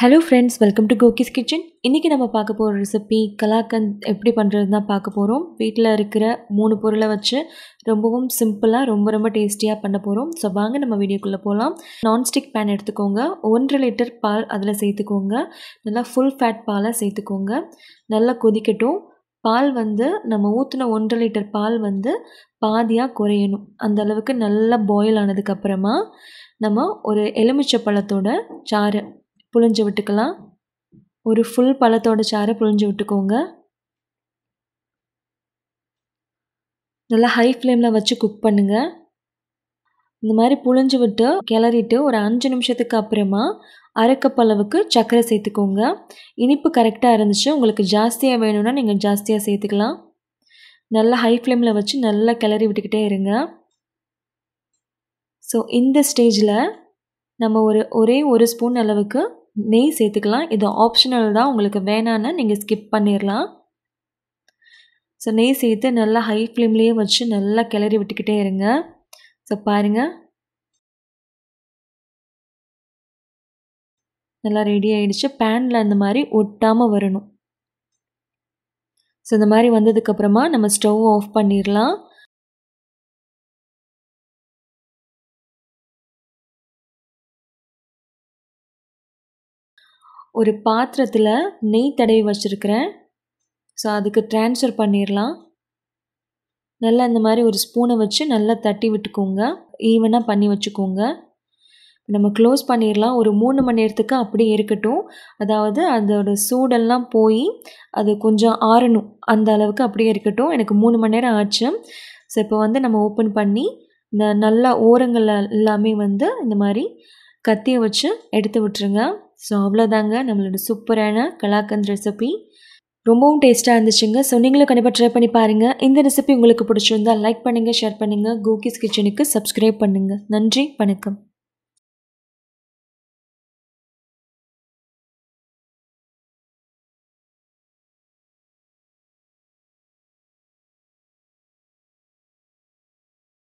hello friends welcome to Koki's kitchen இன்றைக்கி நம்ம பார்க்க போகிற ரெசிபி கலாக்கந்த் எப்படி பண்ணுறது தான் பார்க்க போகிறோம் வீட்டில் இருக்கிற மூணு பொருளை வச்சு ரொம்பவும் சிம்பிளாக ரொம்ப ரொம்ப டேஸ்டியாக பண்ண போகிறோம் ஸோ வாங்க நம்ம வீடியோக்குள்ளே போகலாம் நான்ஸ்டிக் பேன் எடுத்துக்கோங்க ஒன்றரை லிட்டர் பால் அதில் சேர்த்துக்கோங்க நல்லா ஃபுல் ஃபேட் பாலை சேர்த்துக்கோங்க நல்லா கொதிக்கட்டும் பால் வந்து நம்ம ஊற்றின ஒன்றரை லிட்டர் பால் வந்து பாதியாக குறையணும் அந்த அளவுக்கு நல்லா பாயில் ஆனதுக்கப்புறமா நம்ம ஒரு எலுமிச்சை பழத்தோட சாறு புழிஞ்சு விட்டுக்கலாம் ஒரு ஃபுல் பழத்தோட சாரை புழிஞ்சு விட்டுக்கோங்க நல்லா ஹை ஃப்ளேமில் வச்சு குக் பண்ணுங்கள் இந்த மாதிரி புழிஞ்சு விட்டு கிளறிட்டு ஒரு அஞ்சு நிமிஷத்துக்கு அப்புறமா அரைக்கப் அளவுக்கு சர்க்கரை சேர்த்துக்கோங்க இனிப்பு கரெக்டாக இருந்துச்சு உங்களுக்கு ஜாஸ்தியாக வேணும்னா நீங்கள் ஜாஸ்தியாக சேர்த்துக்கலாம் நல்லா ஹை ஃப்ளேமில் வச்சு நல்லா கிளறி விட்டுக்கிட்டே இருங்க ஸோ இந்த ஸ்டேஜில் நம்ம ஒரு ஒரே ஒரு ஸ்பூன் அளவுக்கு நெய் சேர்த்துக்கலாம் இது ஆப்ஷனல் தான் உங்களுக்கு வேணான்னு நீங்கள் ஸ்கிப் பண்ணிடலாம் ஸோ நெய் சேர்த்து நல்லா ஹை ஃப்ளேம்லேயே வச்சு நல்லா கிளறி விட்டுக்கிட்டே இருங்க ஸோ பாருங்கள் நல்லா ரெடி ஆகிடுச்சு பேனில் அந்த மாதிரி ஒட்டாமல் வரணும் ஸோ இந்த மாதிரி வந்ததுக்கப்புறமா நம்ம ஸ்டவ் ஆஃப் பண்ணிடலாம் ஒரு பாத்திரத்தில் நெய் தடவி வச்சுருக்கிறேன் ஸோ அதுக்கு ட்ரான்ஸ்ஃபர் பண்ணிடலாம் நல்லா இந்த மாதிரி ஒரு ஸ்பூனை வச்சு நல்லா தட்டி விட்டுக்கோங்க ஈவனாக பண்ணி வச்சுக்கோங்க நம்ம க்ளோஸ் பண்ணிடலாம் ஒரு மூணு மணி நேரத்துக்கு அப்படியே இருக்கட்டும் அதாவது அதோடய சூடெல்லாம் போய் அது கொஞ்சம் ஆறணும் அந்த அளவுக்கு அப்படியே இருக்கட்டும் எனக்கு மூணு மணி நேரம் ஆச்சு ஸோ இப்போ வந்து நம்ம ஓப்பன் பண்ணி இந்த நல்லா ஓரங்கள் எல்லாமே வந்து இந்த மாதிரி கத்திய வச்சு எடுத்து விட்டுருங்க ஸோ அவ்வளோதாங்க நம்மளோட சூப்பரான கலாக்கந்த் ரெசிபி ரொம்பவும் டேஸ்ட்டாக இருந்துச்சுங்க ஸோ நீங்களும் கண்டிப்பாக ட்ரை பண்ணி பாருங்கள் இந்த ரெசிபி உங்களுக்கு பிடிச்சிருந்தால் லைக் பண்ணுங்கள் ஷேர் பண்ணுங்கள் கோகிஸ் கிச்சனுக்கு சப்ஸ்கிரைப் பண்ணுங்கள் நன்றி வணக்கம்